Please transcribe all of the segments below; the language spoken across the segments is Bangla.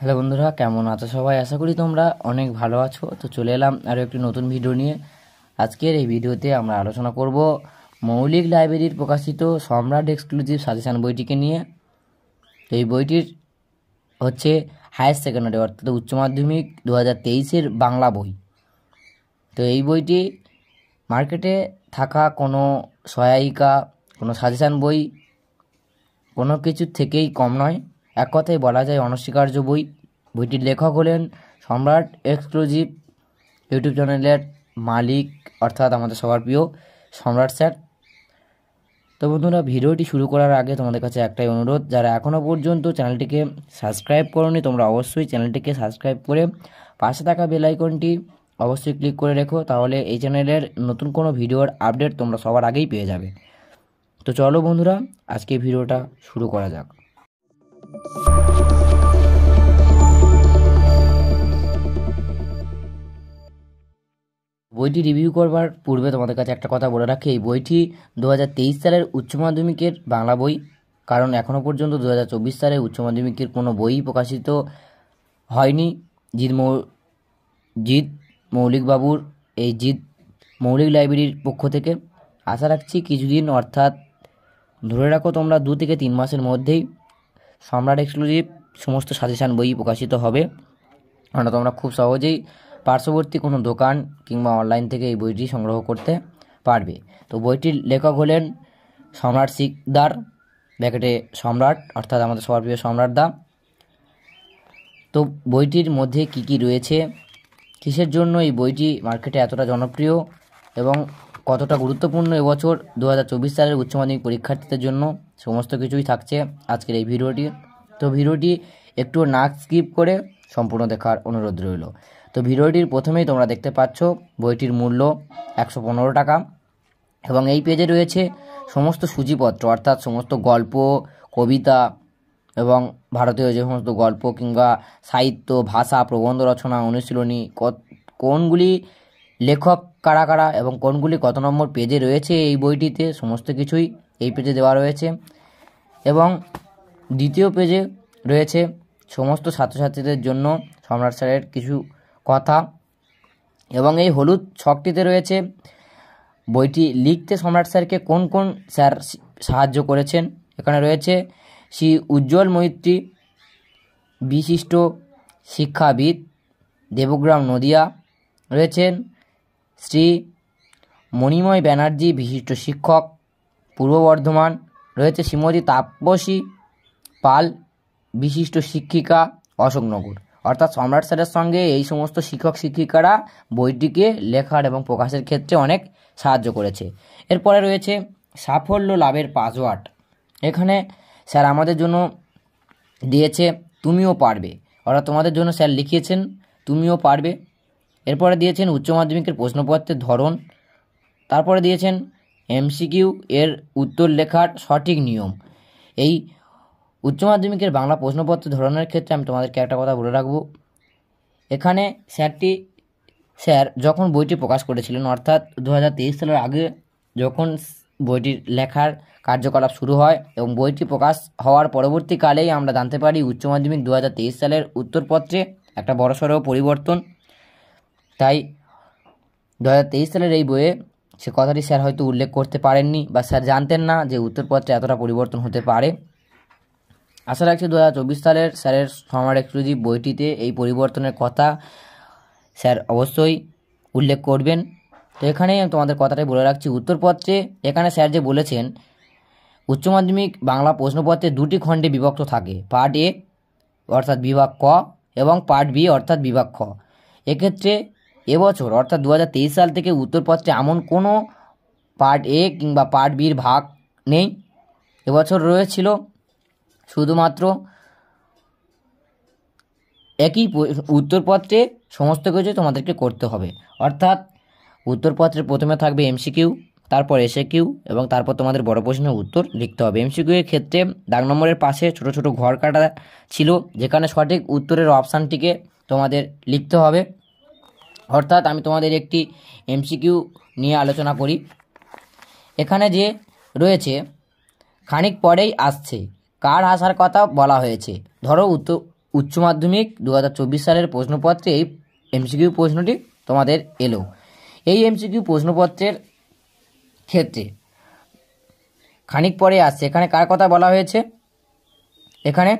হ্যালো বন্ধুরা কেমন আছো সবাই আশা করি তোমরা অনেক ভালো আছো তো চলে এলাম আরও একটি নতুন ভিডিও নিয়ে আজকের এই ভিডিওতে আমরা আলোচনা করব মৌলিক লাইব্রেরির প্রকাশিত সম্রাট এক্সক্লুসিভ সাজেশান বইটিকে নিয়ে তো এই বইটির হচ্ছে হায়ার সেকেন্ডারি অর্থাৎ উচ্চ মাধ্যমিক দু হাজার তেইশের বাংলা বই তো এই বইটি মার্কেটে থাকা কোনো সহায়িকা কোনো সাজেশান বই কোনো কিছুর থেকেই কম নয় এক কথায় বলা যায় অনস্বীকার্য বই বইটির লেখক হলেন সম্রাট এক্সক্লুসিভ ইউটিউব চ্যানেলের মালিক অর্থাৎ আমাদের সবার প্রিয় সম্রাট স্যার তো বন্ধুরা ভিডিওটি শুরু করার আগে তোমাদের কাছে একটাই অনুরোধ যারা এখনও পর্যন্ত চ্যানেলটিকে সাবস্ক্রাইব করনি তোমরা অবশ্যই চ্যানেলটিকে সাবস্ক্রাইব করে পাশে থাকা বেলাইকনটি অবশ্যই ক্লিক করে রেখো তাহলে এই চ্যানেলের নতুন কোনো ভিডিওর আপডেট তোমরা সবার আগেই পেয়ে যাবে তো চলো বন্ধুরা আজকে ভিডিওটা শুরু করা যাক বইটি রিভিউ করবার পূর্বে তোমাদের কাছে একটা কথা বলে রাখি এই বইটি দু সালের উচ্চ মাধ্যমিকের বাংলা বই কারণ এখনও পর্যন্ত দু সালের উচ্চ মাধ্যমিকের কোনো বই প্রকাশিত হয়নি জিৎ মৌ জিৎ মৌলিকবাবুর এই জিৎ মৌলিক লাইব্রেরির পক্ষ থেকে আশা রাখছি কিছুদিন অর্থাৎ ধরে রাখো তোমরা দু থেকে তিন মাসের মধ্যেই সম্রাট এক্সক্লুসিভ সমস্ত সাজেশান বই প্রকাশিত হবে আমরা তোমরা খুব সহজেই পার্শ্ববর্তী কোনো দোকান কিংবা অনলাইন থেকে এই বইটি সংগ্রহ করতে পারবে তো বইটির লেখক হলেন সম্রাট সিকদার ব্যাকেটে সম্রাট অর্থাৎ আমাদের সবার প্রিয় সম্রাট দা তো বইটির মধ্যে কি কি রয়েছে কিসের জন্য এই বইটি মার্কেটে এতটা জনপ্রিয় এবং কতটা গুরুত্বপূর্ণ এবছর দু হাজার চব্বিশ সালের উচ্চ মাধ্যমিক পরীক্ষার্থীদের জন্য সমস্ত কিছুই থাকছে আজকের এই ভিডিওটি তো ভিডিওটি একটু নাক স্কিপ করে সম্পূর্ণ দেখার অনুরোধ রইল তো ভিডিওটির প্রথমেই তোমরা দেখতে পাচ্ছ বইটির মূল্য একশো টাকা এবং এই পেজে রয়েছে সমস্ত সূচিপত্র অর্থাৎ সমস্ত গল্প কবিতা এবং ভারতীয় যে সমস্ত গল্প কিংবা সাহিত্য ভাষা প্রবন্ধ রচনা অনুশীলনী কোনগুলি লেখক কারা কারা এবং কোনগুলি কত নম্বর পেজে রয়েছে এই বইটিতে সমস্ত কিছুই এই পেজে দেওয়া রয়েছে এবং দ্বিতীয় পেজে রয়েছে সমস্ত ছাত্রছাত্রীদের জন্য সম্রাট স্যারের কিছু কথা এবং এই হলুদ ছকটিতে রয়েছে বইটি লিখতে সম্রাট স্যারকে কোন কোন স্যার সাহায্য করেছেন এখানে রয়েছে শ্রী উজ্জ্বল মৈত্রী বিশিষ্ট শিক্ষাবিদ দেবগ্রাম নদিয়া রয়েছেন শ্রী মণিময় ব্যানার্জি বিশিষ্ট শিক্ষক পূর্ব বর্ধমান রয়েছে শ্রীমতী তাপসী পাল বিশিষ্ট শিক্ষিকা অশোকনগর অর্থাৎ সম্রাট স্যারের সঙ্গে এই সমস্ত শিক্ষক শিক্ষিকারা বইটিকে লেখার এবং প্রকাশের ক্ষেত্রে অনেক সাহায্য করেছে এরপরে রয়েছে সাফল্য লাভের পাসওয়ার্ড এখানে স্যার আমাদের জন্য দিয়েছে তুমিও পারবে অর্থাৎ তোমাদের জন্য স্যার লিখিয়েছেন তুমিও পারবে এরপরে দিয়েছেন উচ্চ মাধ্যমিকের প্রশ্নপত্রের ধরন তারপরে দিয়েছেন এমসিকিউ এর উত্তর লেখার সঠিক নিয়ম এই উচ্চ মাধ্যমিকের বাংলা প্রশ্নপত্র ধরনের ক্ষেত্রে আমি তোমাদেরকে একটা কথা বলে রাখবো এখানে স্যারটি স্যার যখন বইটি প্রকাশ করেছিলেন অর্থাৎ দু সালের আগে যখন বইটির লেখার কার্যকলাপ শুরু হয় এবং বইটি প্রকাশ হওয়ার পরবর্তীকালেই আমরা জানতে পারি উচ্চ মাধ্যমিক দু সালের উত্তরপত্রে একটা বড়সড় পরিবর্তন তাই দু সালের এই বইয়ে সে কথাটি স্যার হয়তো উল্লেখ করতে পারেননি বা স্যার জানতেন না যে উত্তরপত্রে এতটা পরিবর্তন হতে পারে আশা রাখছি দু সালের স্যারের সমার এক্সক্লুসিভ বইটিতে এই পরিবর্তনের কথা স্যার অবশ্যই উল্লেখ করবেন তো এখানে তোমাদের কথাটাই বলে রাখছি উত্তরপত্রে এখানে স্যার যে বলেছেন উচ্চ মাধ্যমিক বাংলা প্রশ্নপত্রে দুটি খণ্ডে বিভক্ত থাকে পার্ট এ অর্থাৎ বিভাগ ক এবং পার্ট বি অর্থাৎ বিভাগ খ এক্ষেত্রে এবছর অর্থাৎ দু সাল থেকে উত্তরপত্রে এমন কোনো পার্ট এ কিংবা পার্ট বির ভাগ নেই এবছর রয়েছিল শুধুমাত্র একই উত্তরপত্রে সমস্ত কিছু তোমাদেরকে করতে হবে অর্থাৎ উত্তরপত্রে প্রথমে থাকবে এমসিকিউ তারপর এসে কিউ এবং তারপর তোমাদের বড় প্রশ্নের উত্তর লিখতে হবে এমসিকিউ এর ক্ষেত্রে দাগ নম্বরের পাশে ছোট ছোট ঘর কাটা ছিল যেখানে সঠিক উত্তরের অপশানটিকে তোমাদের লিখতে হবে অর্থাৎ আমি তোমাদের একটি এমসিকিউ নিয়ে আলোচনা করি এখানে যে রয়েছে খানিক পরেই আসছে কার আসার কথা বলা হয়েছে ধরো উচ্চ মাধ্যমিক দু সালের প্রশ্নপত্রে এই এমসিকিউ প্রশ্নটি তোমাদের এলো এই এমসিকিউ প্রশ্নপত্রের ক্ষেত্রে খানিক পরে আসছে এখানে কার কথা বলা হয়েছে এখানে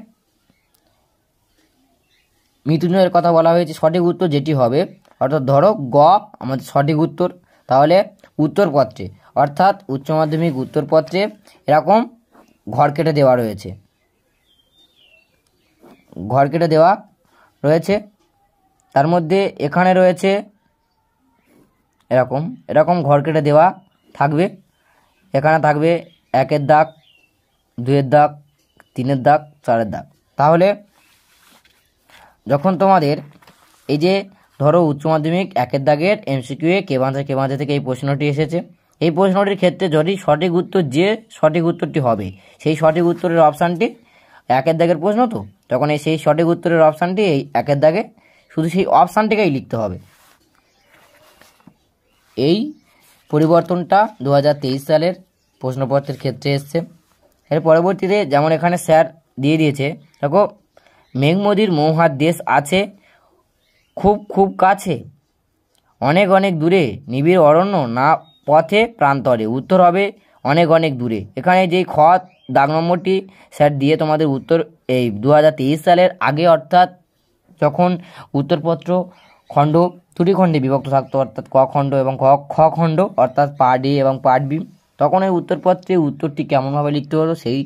মৃত্যুঞ্জয়ের কথা বলা হয়েছে সঠিক উত্তর যেটি হবে অর্থাৎ ধরো গ আমাদের সঠিক উত্তর তাহলে উত্তরপত্রে অর্থাৎ উচ্চ মাধ্যমিক উত্তরপত্রে এরকম ঘর কেটে দেওয়া রয়েছে ঘর কেটে দেওয়া রয়েছে তার মধ্যে এখানে রয়েছে এরকম এরকম ঘর কেটে দেওয়া থাকবে এখানে থাকবে একের দাগ দুয়ের দাগ তিনের দাগ চারের দাগ তাহলে যখন তোমাদের এই যে ধরো উচ্চ মাধ্যমিক একের দাগের এমসিকিউ এ কে বাঁধে থেকে এই প্রশ্নটি এসেছে এই প্রশ্নটির ক্ষেত্রে যদি সঠিক উত্তর যে সঠিক উত্তরটি হবে সেই সঠিক উত্তরের অপশানটি একের দাগের প্রশ্ন তো তখন এই সেই সঠিক উত্তরের অপশানটি এই একের দাগে শুধু সেই অপশানটিকেই লিখতে হবে এই পরিবর্তনটা দু সালের প্রশ্নপত্রের ক্ষেত্রে এসছে এর পরবর্তীতে যেমন এখানে স্যার দিয়ে দিয়েছে দেখো মেঘমদির মৌহার দেশ আছে খুব খুব কাছে অনেক অনেক দূরে নিবিড় অরণ্য না পথে প্রান্তরে উত্তর হবে অনেক অনেক দূরে এখানে যেই খ দাগ নম্বরটি স্যার দিয়ে তোমাদের উত্তর এই দু সালের আগে অর্থাৎ যখন উত্তরপত্র খণ্ড দুটি খণ্ডে বিভক্ত থাকতো অর্থাৎ ক খণ্ড এবং খ খ খণ্ড অর্থাৎ পার্ট এ এবং পার্ট বি তখন ওই উত্তরপত্রে উত্তরটি কেমনভাবে লিখতে হলো সেই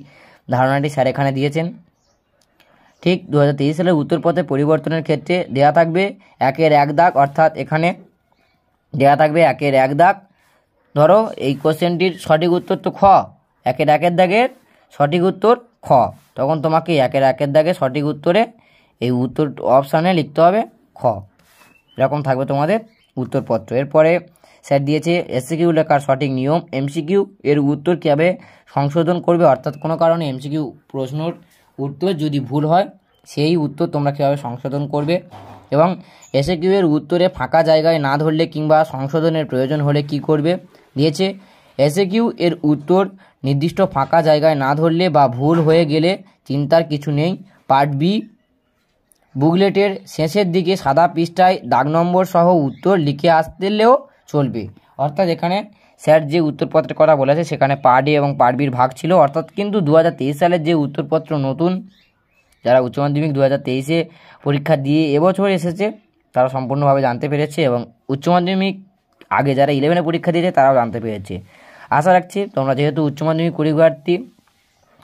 ধারণাটি স্যার এখানে দিয়েছেন ঠিক দু সালের উত্তর পথে পরিবর্তনের ক্ষেত্রে দেয়া থাকবে একের এক দাগ অর্থাৎ এখানে দেয়া থাকবে একের এক দাগ ধরো এই কোশ্চেনটির সঠিক উত্তর তো খ একের একের দাগের সঠিক উত্তর খ তখন তোমাকে একের একের দাগে সঠিক উত্তরে এই উত্তর অপশানে লিখতে হবে খ এরকম থাকবে তোমাদের উত্তরপত্র এরপরে স্যার দিয়েছে এসসিকিউ লেখার সঠিক নিয়ম এমসিকিউ এর উত্তর কীভাবে সংশোধন করবে অর্থাৎ কোনো কারণে এমসিকিউ প্রশ্নর উত্তর যদি ভুল হয় সেই উত্তর তোমরা কীভাবে সংশোধন করবে এবং এসে কিউয়ের উত্তরে ফাঁকা জায়গায় না ধরলে কিংবা সংশোধনের প্রয়োজন হলে কি করবে দিয়েছে এসে কিউ এর উত্তর নির্দিষ্ট ফাঁকা জায়গায় না ধরলে বা ভুল হয়ে গেলে চিন্তার কিছু নেই পার্ট বি বুকলেটের শেষের দিকে সাদা পৃষ্ঠায় দাগ নম্বর সহ উত্তর লিখে আসতেলেও চলবে অর্থাৎ এখানে স্যার যে উত্তরপত্রের কথা বলেছে সেখানে পার্ট এ এবং পার্ট বির ভাগ ছিল অর্থাৎ কিন্তু দু সালের যে উত্তরপত্র নতুন যারা উচ্চ মাধ্যমিক দু হাজার তেইশে পরীক্ষা দিয়ে এবছর এসেছে তারা সম্পূর্ণভাবে জানতে পেরেছে এবং উচ্চ মাধ্যমিক আগে যারা ইলেভেনে পরীক্ষা দিয়েছে তারাও জানতে পেরেছে আশা রাখছি তোমরা যেহেতু উচ্চ মাধ্যমিক পরীক্ষার্থী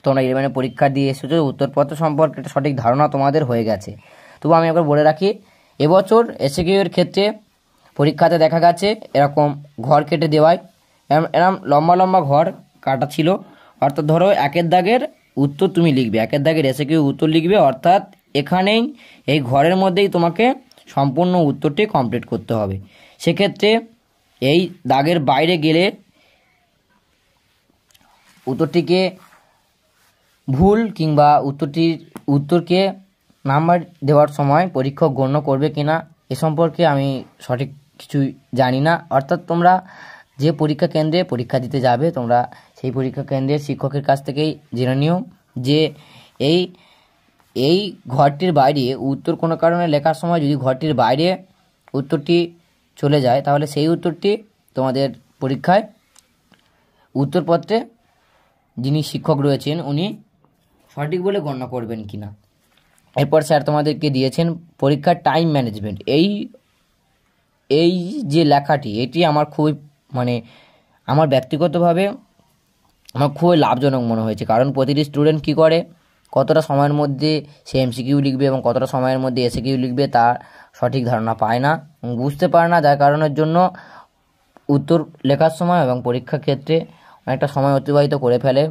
তোমরা ইলেভেনে পরীক্ষা দিয়ে এসেছো উত্তরপত্র সম্পর্কে একটা সঠিক ধারণা তোমাদের হয়ে গেছে তবু আমি একবার বলে রাখি এবছর এর ক্ষেত্রে পরীক্ষাতে দেখা গেছে এরকম ঘর কেটে দেওয়ায় এরম লম্বা লম্বা ঘর কাটা ছিল অর্থাৎ ধরো একের দাগের উত্তর তুমি লিখবে একের দাগের এসে কেউ উত্তর লিখবে অর্থাৎ এখানেই এই ঘরের মধ্যেই তোমাকে সম্পূর্ণ উত্তরটি কমপ্লিট করতে হবে সেক্ষেত্রে এই দাগের বাইরে গেলে উত্তরটিকে ভুল কিংবা উত্তরটির উত্তরকে নাম্বার দেওয়ার সময় পরীক্ষক গণ্য করবে কিনা এ সম্পর্কে আমি সঠিক কিছুই জানি না অর্থাৎ তোমরা যে পরীক্ষা কেন্দ্রে পরীক্ষা দিতে যাবে তোমরা সেই পরীক্ষা কেন্দ্রের শিক্ষকের কাছ থেকেই জেনে নিও যে এই এই ঘরটির বাইরে উত্তর কোনো কারণে লেখার সময় যদি ঘরটির বাইরে উত্তরটি চলে যায় তাহলে সেই উত্তরটি তোমাদের পরীক্ষায় উত্তরপত্রে যিনি শিক্ষক রয়েছেন উনি সঠিক বলে গণ্য করবেন কি না এরপর স্যার তোমাদেরকে দিয়েছেন পরীক্ষার টাইম ম্যানেজমেন্ট এই এই যে লেখাটি এটি আমার খুবই মানে আমার ব্যক্তিগতভাবে আমার খুবই লাভজনক মনে হয়েছে কারণ প্রতিটি স্টুডেন্ট কী করে কতটা সময়ের মধ্যে সে এমসিকিউ লিখবে এবং কতটা সময়ের মধ্যে কিউ লিখবে তার সঠিক ধারণা পায় না বুঝতে পারে না যার কারণের জন্য উত্তর লেখার সময় এবং পরীক্ষার ক্ষেত্রে অনেকটা সময় অতিবাহিত করে ফেলে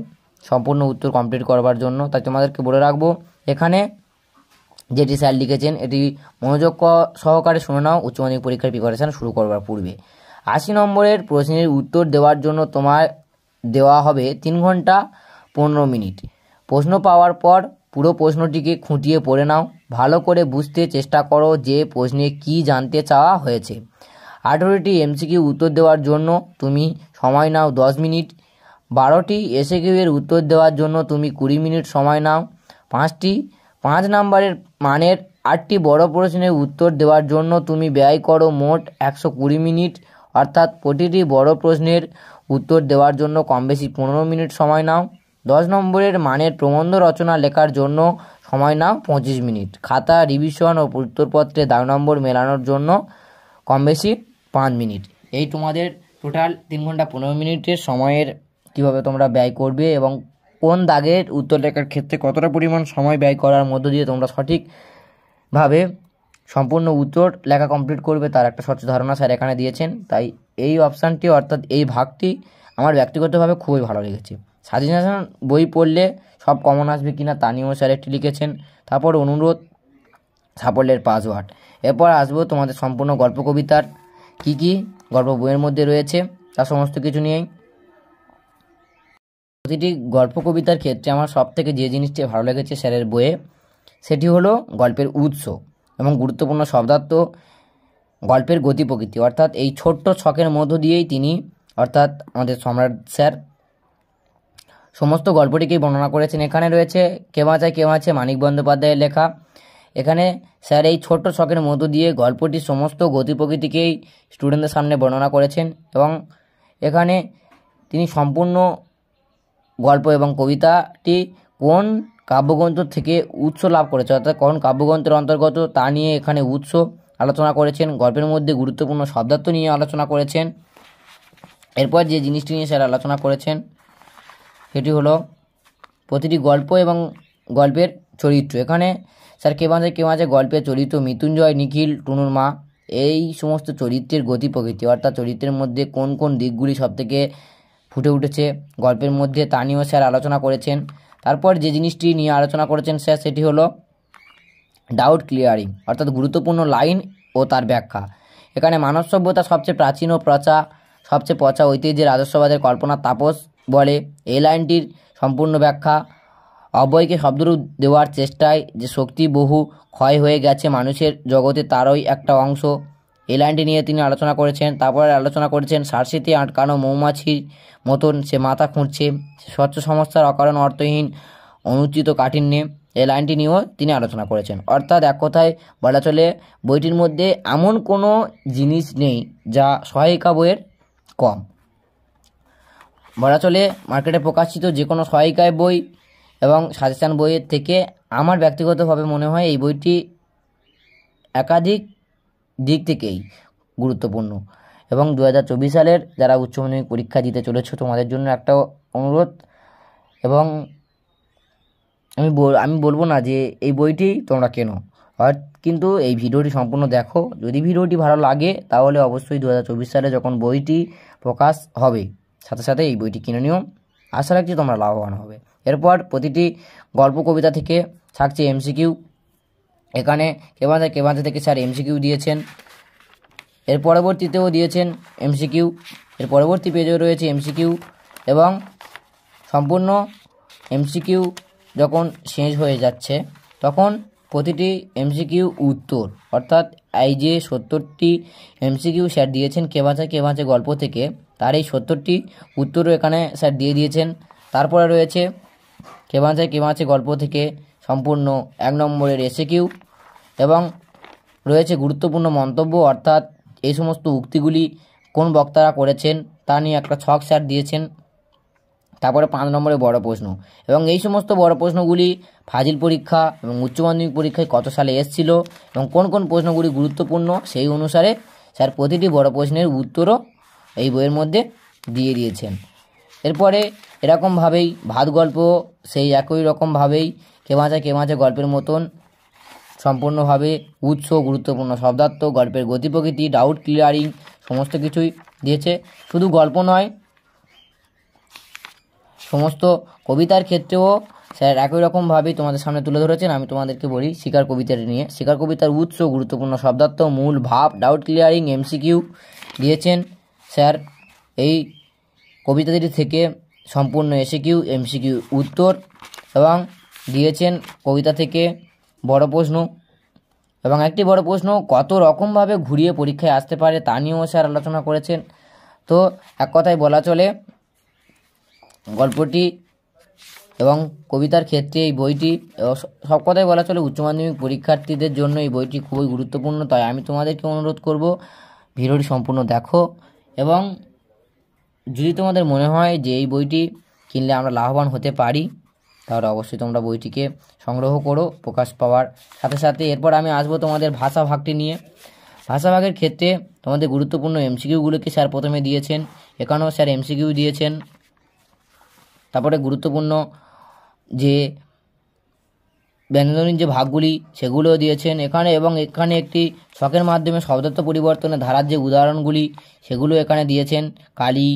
সম্পূর্ণ উত্তর কমপ্লিট করবার জন্য তাই তোমাদেরকে বলে রাখবো এখানে যেটি স্যার লিখেছেন এটি মনোযোগ সহকারে শুনে নাও উচ্চমাধ্যমিক পরীক্ষার প্রিপারেশান শুরু করবার পূর্বে আশি নম্বরের প্রশ্নের উত্তর দেওয়ার জন্য তোমার দেওয়া হবে তিন ঘন্টা পনেরো মিনিট প্রশ্ন পাওয়ার পর পুরো প্রশ্নটিকে খুঁটিয়ে পড়ে নাও ভালো করে বুঝতে চেষ্টা করো যে প্রশ্নে কি জানতে চাওয়া হয়েছে আঠেরোটি এমসিকিউ উত্তর দেওয়ার জন্য তুমি সময় নাও দশ মিনিট বারোটি এসএকিউয়ের উত্তর দেওয়ার জন্য তুমি কুড়ি মিনিট সময় নাও পাঁচটি পাঁচ নম্বরের মানের আটটি বড় প্রশ্নের উত্তর দেওয়ার জন্য তুমি ব্যয় করো মোট একশো কুড়ি মিনিট অর্থাৎ প্রতিটি বড় প্রশ্নের উত্তর দেওয়ার জন্য কম বেশি পনেরো মিনিট সময় নাও দশ নম্বরের মানের প্রবন্ধ রচনা লেখার জন্য সময় নাও পঁচিশ মিনিট খাতা রিভিশন ও উত্তরপত্রে দাগ নম্বর মেলানোর জন্য কম বেশি পাঁচ মিনিট এই তোমাদের টোটাল তিন ঘন্টা পনেরো মিনিটের সময়ের কীভাবে তোমরা ব্যয় করবে এবং কোন দাগের উত্তর লেখার ক্ষেত্রে কতটা পরিমাণ সময় ব্যয় করার মধ্য দিয়ে তোমরা সঠিকভাবে সম্পূর্ণ উত্তর লেখা কমপ্লিট করবে তার একটা স্বচ্ছ ধারণা স্যার এখানে দিয়েছেন তাই এই অপশানটি অর্থাৎ এই ভাগটি আমার ব্যক্তিগতভাবে খুবই ভালো লেগেছে স্বাধীনতা বই পড়লে সব কমন আসবে কি না তা নিয়েও স্যার একটি লিখেছেন তারপর অনুরোধ সাফল্যের পাসওয়ার্ড এরপর আসবো তোমাদের সম্পূর্ণ গল্প কবিতার কি কি গল্প বইয়ের মধ্যে রয়েছে তা সমস্ত কিছু নিয়েই প্রতিটি গল্প কবিতার ক্ষেত্রে আমার সব থেকে যে জিনিসটি ভালো লেগেছে স্যারের বইয়ে সেটি হলো গল্পের উৎস এবং গুরুত্বপূর্ণ শব্দার্থ গল্পের গতি প্রকৃতি অর্থাৎ এই ছোট্ট ছকের মধ্য দিয়েই তিনি অর্থাৎ আমাদের সম্রাট স্যার সমস্ত গল্পটিকেই বর্ণনা করেছেন এখানে রয়েছে কেউ বাঁচায় কেউ বাঁচে মানিক বন্দ্যোপাধ্যায়ের লেখা এখানে স্যার এই ছোট্ট ছকের মধ্য দিয়ে গল্পটির সমস্ত গতি প্রকৃতিকেই স্টুডেন্টদের সামনে বর্ণনা করেছেন এবং এখানে তিনি সম্পূর্ণ গল্প এবং কবিতাটি কোন কাব্যগ্রন্থ থেকে উৎস লাভ করেছে অর্থাৎ কোন কাব্যগ্রন্থের অন্তর্গত তা নিয়ে এখানে উৎস আলোচনা করেছেন গল্পের মধ্যে গুরুত্বপূর্ণ শব্দার্থ নিয়ে আলোচনা করেছেন এরপর যে জিনিসটি নিয়ে স্যার আলোচনা করেছেন সেটি হলো প্রতিটি গল্প এবং গল্পের চরিত্র এখানে স্যার কে মাঝে কে মাঝে গল্পের চরিত্র মৃত্যুঞ্জয় নিখিল টুনুর মা এই সমস্ত চরিত্রের গতি প্রকৃতি অর্থাৎ চরিত্রের মধ্যে কোন কোন দিকগুলি সবথেকে ফুটে উঠেছে গল্পের মধ্যে তা নিয়েও স্যার আলোচনা করেছেন তারপর যে জিনিসটি নিয়ে আলোচনা করেছেন স্যার সেটি হলো ডাউট ক্লিয়ারিং অর্থাৎ গুরুত্বপূর্ণ লাইন ও তার ব্যাখ্যা এখানে মানব সভ্যতা সবচেয়ে প্রাচীন ও প্রচা সবচেয়ে পচা ঐতিহ্যের আদর্শবাদের কল্পনা তাপস বলে এই লাইনটির সম্পূর্ণ ব্যাখ্যা অব্যয়কে শব্দরূপ দেওয়ার চেষ্টায় যে শক্তি বহু ক্ষয় হয়ে গেছে মানুষের জগতে তারই একটা অংশ এই লাইনটি নিয়ে তিনি আলোচনা করেছেন তারপরে আলোচনা করেছেন সার্সিতে আটকানো মৌমাছির মতন সে মাথা খুঁজছে স্বচ্ছ সংস্থার অকারণ অর্থহীন অনুচিত কাঠিন্যে এই লাইনটি নিয়েও তিনি আলোচনা করেছেন অর্থাৎ এক কথায় বলা চলে বইটির মধ্যে এমন কোনো জিনিস নেই যা সহায়িকা বইয়ের কম বলা চলে মার্কেটে প্রকাশিত যে কোনো সহায়িকায় বই এবং সাজেশান বইয়ের থেকে আমার ব্যক্তিগতভাবে মনে হয় এই বইটি একাধিক দিক থেকেই গুরুত্বপূর্ণ এবং দু সালের যারা উচ্চ মাধ্যমিক পরীক্ষা দিতে চলেছ তোমাদের জন্য একটা অনুরোধ এবং আমি আমি বলবো না যে এই বইটি তোমরা কেনো কিন্তু এই ভিডিওটি সম্পূর্ণ দেখো যদি ভিডিওটি ভালো লাগে তাহলে অবশ্যই দু সালে যখন বইটি প্রকাশ হবে সাথে সাথে এই বইটি কিনে নিও আশা রাখছি তোমরা লাভবান হবে এরপর প্রতিটি গল্প কবিতা থেকে থাকছে এমসিকিউ এখানে কেবাঁধা কেবাঁধা থেকে স্যার এমসিকিউ দিয়েছেন এর পরবর্তীতেও দিয়েছেন এমসিকিউ এর পরবর্তী পেজেও রয়েছে এমসিকিউ এবং সম্পূর্ণ এমসিকিউ যখন শেষ হয়ে যাচ্ছে তখন প্রতিটি এমসিকিউ উত্তর অর্থাৎ এই যে সত্তরটি এমসিকিউ স্যার দিয়েছেন কে বাঁচা কে বাঁচে গল্প থেকে তার এই সত্তরটি উত্তরও এখানে স্যার দিয়ে দিয়েছেন তারপরে রয়েছে কে বাঁচায় কে বাঁচে গল্প থেকে সম্পূর্ণ এক নম্বরের এসএকিউ এবং রয়েছে গুরুত্বপূর্ণ মন্তব্য অর্থাৎ এই সমস্ত উক্তিগুলি কোন বক্তারা করেছেন তা নিয়ে একটা ছক স্যার দিয়েছেন তারপরে পাঁচ নম্বরে বড় প্রশ্ন এবং এই সমস্ত বড় প্রশ্নগুলি ফাজিল পরীক্ষা এবং উচ্চ মাধ্যমিক পরীক্ষায় কত সালে এসেছিল এবং কোন কোন প্রশ্নগুলি গুরুত্বপূর্ণ সেই অনুসারে স্যার প্রতিটি বড় প্রশ্নের উত্তরও এই বইয়ের মধ্যে দিয়ে দিয়েছেন এরপরে এরকমভাবেই ভাত গল্প সেই একই রকমভাবেই কে ভাঁচা কে ভাঁচা গল্পের মতন সম্পূর্ণভাবে উৎস গুরুত্বপূর্ণ শব্দার্থ গল্পের গতি প্রকৃতি ডাউট ক্লিয়ারিং সমস্ত কিছুই দিয়েছে শুধু গল্প নয় সমস্ত কবিতার ক্ষেত্রেও স্যার একই রকমভাবেই তোমাদের সামনে তুলে ধরেছেন আমি তোমাদেরকে বলি শিকার কবিতাটি নিয়ে শিকার কবিতার উৎস গুরুত্বপূর্ণ শব্দার্থ মূল ভাব ডাউট ক্লিয়ারিং এমসিকিউ দিয়েছেন স্যার এই কবিতাটি থেকে সম্পূর্ণ কিউ এমসিকিউ উত্তর এবং দিয়েছেন কবিতা থেকে বড় প্রশ্ন এবং একটি বড় প্রশ্ন কত রকমভাবে ঘুরিয়ে পরীক্ষায় আসতে পারে তা নিয়েও স্যার আলোচনা করেছেন তো এক কথায় বলা চলে গল্পটি এবং কবিতার ক্ষেত্রে এই বইটি সব কথাই বলা চলে উচ্চ মাধ্যমিক পরীক্ষার্থীদের জন্য এই বইটি খুবই গুরুত্বপূর্ণ তাই আমি তোমাদেরকে অনুরোধ করব ভিডিওটি সম্পূর্ণ দেখো এবং যদি তোমাদের মনে হয় যে এই বইটি কিনলে আমরা লাভবান হতে পারি তাহলে অবশ্যই তোমরা বইটিকে সংগ্রহ করো প্রকাশ পাওয়ার সাথে সাথে এরপর আমি আসবো তোমাদের ভাষা ভাগটি নিয়ে ভাষা ভাগের ক্ষেত্রে তোমাদের গুরুত্বপূর্ণ এমসিকিউগুলোকে স্যার প্রথমে দিয়েছেন এখানেও স্যার এমসিকিউ দিয়েছেন তারপরে গুরুত্বপূর্ণ যে ব্যঞ্জনীন যে ভাগগুলি সেগুলোও দিয়েছেন এখানে এবং এখানে একটি শখের মাধ্যমে শব্দত্ব পরিবর্তনের ধারার যে উদাহরণগুলি সেগুলো এখানে দিয়েছেন কালি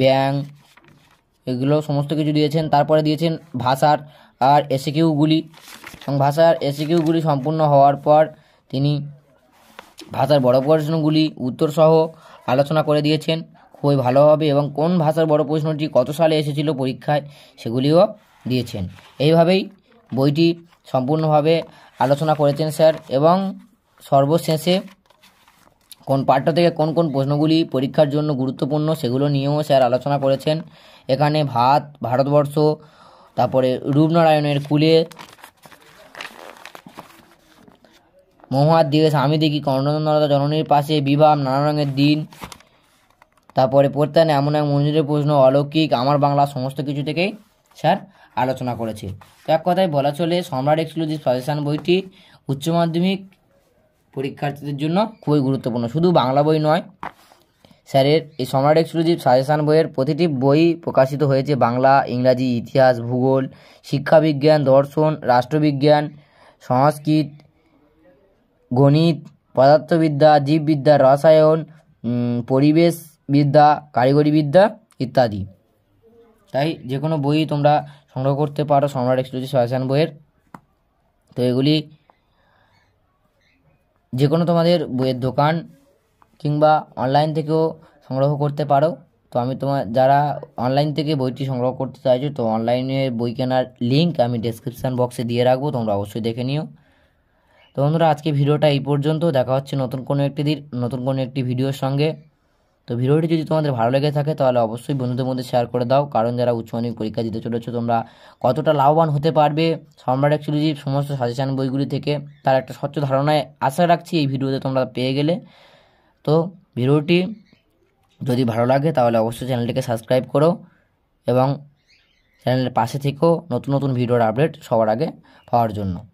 ব্যাং এগুলো সমস্ত কিছু দিয়েছেন তারপরে দিয়েছেন ভাষার আর এসিকিউগুলি এবং ভাষার এসিকিউগুলি সম্পূর্ণ হওয়ার পর তিনি ভাষার বড় প্রশ্নগুলি উত্তরসহ আলোচনা করে দিয়েছেন খুবই ভালো হবে এবং কোন ভাষার বড় প্রশ্নটি কত সালে এসেছিল পরীক্ষায় সেগুলিও দিয়েছেন এইভাবেই বইটি সম্পূর্ণভাবে আলোচনা করেছেন স্যার এবং সর্বশেষে কোন পাঠ্য থেকে কোন কোন প্রশ্নগুলি পরীক্ষার জন্য গুরুত্বপূর্ণ সেগুলো নিয়েও স্যার আলোচনা করেছেন এখানে ভাত ভারতবর্ষ তারপরে রূপনারায়ণের কুলে মহুয়ার দিকে স্বামী দেখি কর্ণনন্দা জননীর পাশে বিবাহ নানা রঙের দিন তারপরে প্রত্যানে এমন এক মন্দিরের প্রশ্ন অলৌকিক আমার বাংলা সমস্ত কিছু থেকেই স্যার আলোচনা করেছে তো এক কথায় বলা চলে সম্রাট এক্সক্লুসিভ সাজেশান বইটি উচ্চ মাধ্যমিক পরীক্ষার্থীদের জন্য খুবই গুরুত্বপূর্ণ শুধু বাংলা বই নয় স্যারের এই সম্রাট এক্সক্লুসিভ সাজেশান বইয়ের প্রতিটি বই প্রকাশিত হয়েছে বাংলা ইংরাজি ইতিহাস ভূগোল শিক্ষাবিজ্ঞান দর্শন রাষ্ট্রবিজ্ঞান সংস্কৃত গণিত পদার্থবিদ্যা জীববিদ্যা রসায়ন পরিবেশ বিদ্যা কারিগরি বিদ্যা ইত্যাদি তাই যে কোনো বই তোমরা সংগ্রহ করতে পারো সম্রাট এক্সক্লুসিভ সাজেশান বইয়ের তো এগুলি যে কোনো তোমাদের বইয়ের দোকান কিংবা অনলাইন থেকেও সংগ্রহ করতে পারো তো আমি তোমার যারা অনলাইন থেকে বইটি সংগ্রহ করতে চাইছো তো অনলাইনে বই কেনার লিঙ্ক আমি ডেসক্রিপশান বক্সে দিয়ে রাখবো তোমরা অবশ্যই দেখে নিও তো বন্ধুরা আজকে ভিডিওটা এই পর্যন্ত দেখা হচ্ছে নতুন কোনো একটি দিন নতুন কোনো একটি ভিডিওর সঙ্গে তো ভিডিওটি যদি তোমাদের ভালো লেগে থাকে তাহলে অবশ্যই বন্ধুদের মধ্যে শেয়ার করে দাও কারণ যারা উচ্চ মাধ্যমিক পরীক্ষা দিতে চলেছ তোমরা কতটা লাভবান হতে পারবে সম্রাট অ্যাকচুয়ালি সমস্ত সাজেশান বইগুলি থেকে তার একটা স্বচ্ছ ধারণায় আশা রাখছি এই ভিডিওতে তোমরা পেয়ে গেলে তো ভিডিওটি যদি ভালো লাগে তাহলে অবশ্যই চ্যানেলটিকে সাবস্ক্রাইব করো এবং চ্যানেলের পাশে থেকেও নতুন নতুন ভিডিওর আপডেট সবার আগে পাওয়ার জন্য